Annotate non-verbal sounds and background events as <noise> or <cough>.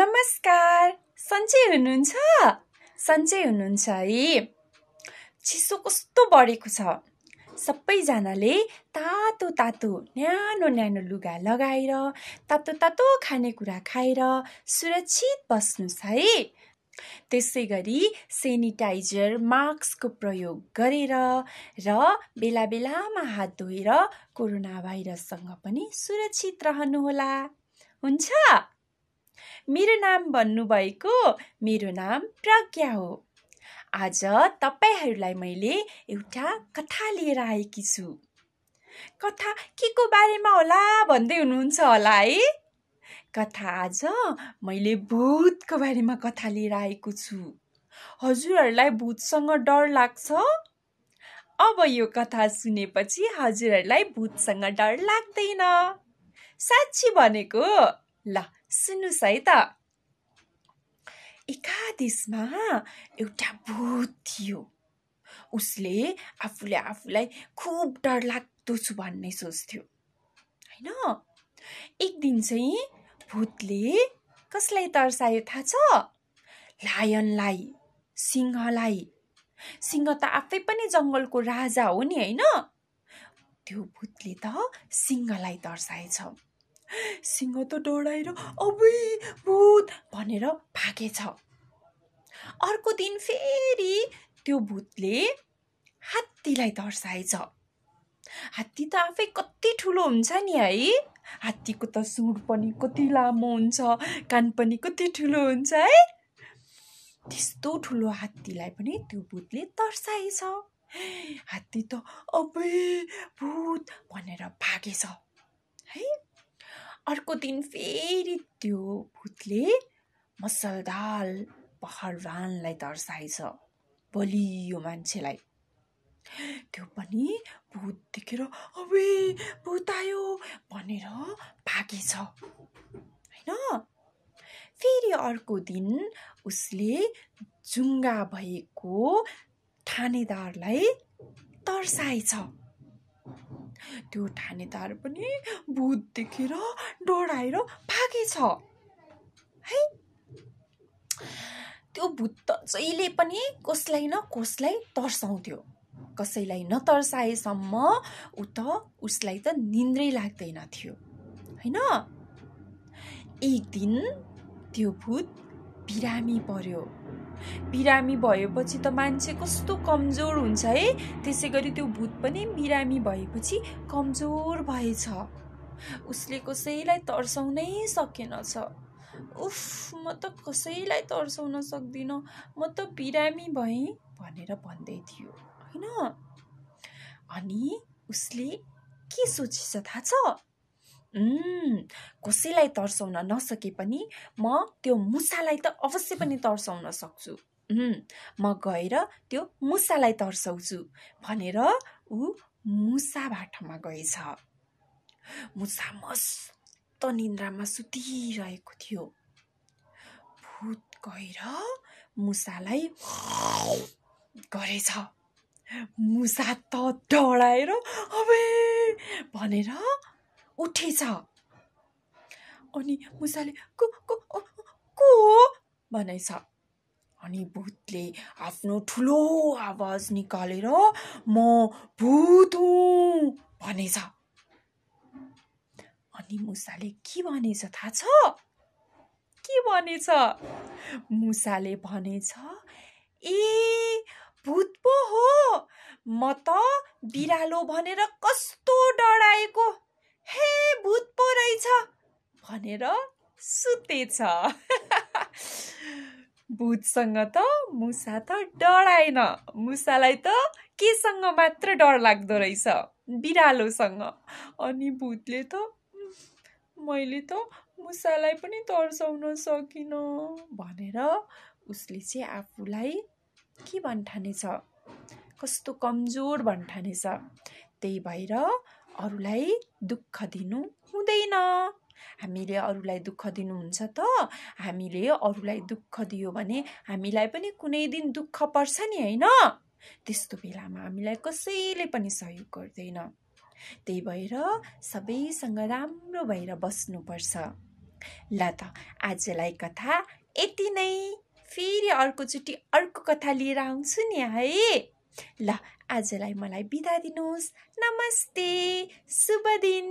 नमस्कार सन्चै हुनुहुन्छ सन्चै हुनुहुन्छ है चिसो कस्तो बढेको छ सबैजनाले तातो तातो न्यानो न्यानो लुगा लगाएर तातो तातो खानेकुरा खाएर सुरक्षित बस्नुहोस् है त्यसै गरी सेनिटाइजर मास्कको प्रयोग गरेर र बेला बेलामा हात धोएर कोरोना भाइरससँग पनि सुरक्षित रहनुहोला हुन्छ मेरो नाम भन्नुभएको मेरो नाम प्रज्ञा हो आज तपाईँहरूलाई मैले एउटा कथा लिएर आएकी छु कथा के को बारेमा होला भन्दै हुनुहुन्छ होला है कथा आज मैले भूतको बारेमा कथा लिएर आएको छु हजुरहरूलाई भूतसँग डर लाग्छ अब यो कथा सुनेपछि हजुरहरूलाई भूतसँग डर लाग्दैन साँच्ची भनेको ल सुन्नुहोस् है त एकादेशमा एउटा भूत थियो उसले आफूले आफूलाई खुब डरलाग्दो छु भन्ने सोच्थ्यो होइन एक दिन चाहिँ भूतले कसलाई तर्सायो थाहा छ लायनलाई सिंहलाई सिंह त आफै पनि जङ्गलको राजा हो नि होइन त्यो भूतले त सिंहलाई तर्साएछ सिंह त डराएर अबै भूत भनेर भागेछ अर्को दिन फेरि त्यो भूतले हात्तीलाई तर्साएछ हात्ती त आफै कति ठुलो हुन्छ नि है हात्तीको त सुर पनि कति लामो हुन्छ कान पनि कति ठुलो हुन्छ है त्यस्तो ठुलो हात्तीलाई पनि त्यो भूतले तर्साएछ हात्ती त अबै भूत भनेर भागेछ अर्को दिन फेरि त्यो भूतले मसलदार पहरवानलाई तर्साएछ बलियो मान्छेलाई त्यो पनि भूत देखेर अबे भूत आयो भनेर भागेछ होइन फेरि अर्को दिन उसले जुङ्गा भएको ठानेदारलाई तर्साएछ त्यो ठानेदार पनि भूत देखेर डराएर भागेछ है त्यो भूत त जहिले पनि कसलाई न कसलाई तर्साउँथ्यो कसैलाई नतर्साएसम्म ऊ त उसलाई त निन्द्रै लाग्दैन थियो होइन एक दिन त्यो भूत बिरामी पर्यो बिरामी भएपछि त मान्छे कस्तो कमजोर हुन्छ है त्यसै गरी त्यो भूत पनि बिरामी भएपछि कमजोर भएछ उसले कसैलाई तर्साउनै सकेनछ उफ म त कसैलाई तर्साउन सक्दिनँ म त बिरामी भएँ भनेर भन्दै थियो होइन अनि उसले के सोचेछ थाहा छ कसैलाई तर्साउन नसके पनि म त्यो मुसालाई त अवश्य पनि तर्साउन सक्छु म गएर त्यो मुसालाई तर्साउँछु भनेर ऊ मुसा बाटोमा गएछ मुसा मस्त निन्द्रामा सुतिरहेको थियो भूत गएर मुसालाई गरेछ मुसा त डढाएर अबे भनेर उठेछ अनि मुसाले को को को भनेछ अनि भूतले आफ्नो ठुलो आवाज निकालेर म भूत हो भनेछ अनि मुसाले के भनेछ थाहा छ के भनेछ मुसाले भनेछ ए भूत पो हो म त बिरालो भनेर कस्तो डराएको हे भूत पो रहेछ भनेर सुतेछ <laughs> भूतसँग त मुसा त डराएन मुसालाई त केसँग मात्र डर लाग्दो रहेछ बिरालोसँग अनि भूतले त मैले त मुसालाई पनि तर्साउन सकिनँ भनेर उसले चाहिँ आफूलाई के भन्ठानेछ कस्तो कमजोर भन्ठानेछ त्यही भएर अरूलाई दुःख दिनु हुँदैन हामीले अरूलाई दुःख दिनुहुन्छ त हामीले अरूलाई दुःख दियो भने हामीलाई पनि कुनै दिन दुःख पर्छ नि होइन त्यस्तो बेलामा हामीलाई कसैले पनि सहयोग गर्दैन त्यही भएर सबैसँग राम्रो भएर बस्नुपर्छ ल त आजलाई कथा यति नै फेरि अर्कोचोटि अर्को कथा लिएर आउँछु नि है ल आजलाई मलाई बिदा दिनुहोस् नमस्ते शुभ दिन